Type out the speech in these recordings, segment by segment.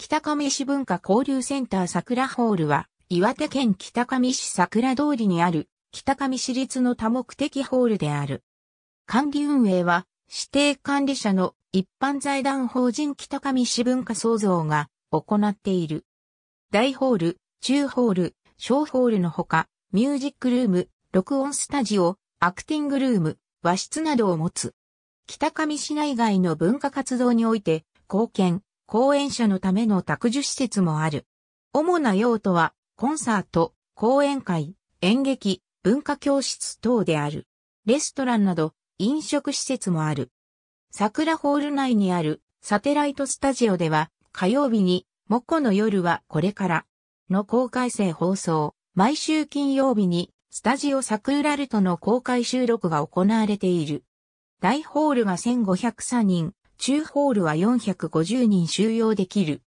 北上市文化交流センター桜ホールは、岩手県北上市桜通りにある、北上市立の多目的ホールである。管理運営は、指定管理者の一般財団法人北上市文化創造が行っている。大ホール、中ホール、小ホールのほか、ミュージックルーム、録音スタジオ、アクティングルーム、和室などを持つ。北上市内外の文化活動において、貢献、講演者のための託樹施設もある。主な用途は、コンサート、講演会、演劇、文化教室等である。レストランなど、飲食施設もある。桜ホール内にあるサテライトスタジオでは、火曜日に、モコの夜はこれから、の公開生放送、毎週金曜日に、スタジオサクーラルトの公開収録が行われている。大ホールが1503人、中ホールは450人収容できる。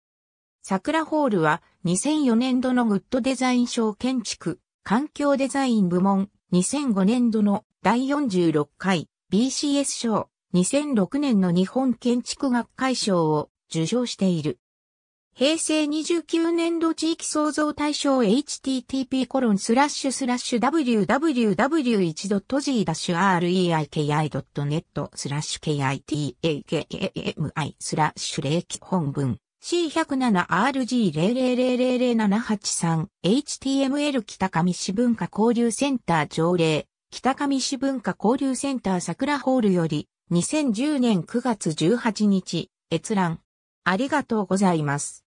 桜ホールは2004年度のグッドデザイン賞建築、環境デザイン部門、2005年度の第46回 BCS 賞、2006年の日本建築学会賞を受賞している。平成29年度地域創造対象 http://www1.g-rei.ki.net コロンススララッッシシュュスラッシュ kitakami スラッシュ霊気本文 c 1 0 7 r g 0 0 0 0 7 8 3 HTML 北上市文化交流センター条例北上市文化交流センター桜ホールより2010年9月18日閲覧ありがとうございます。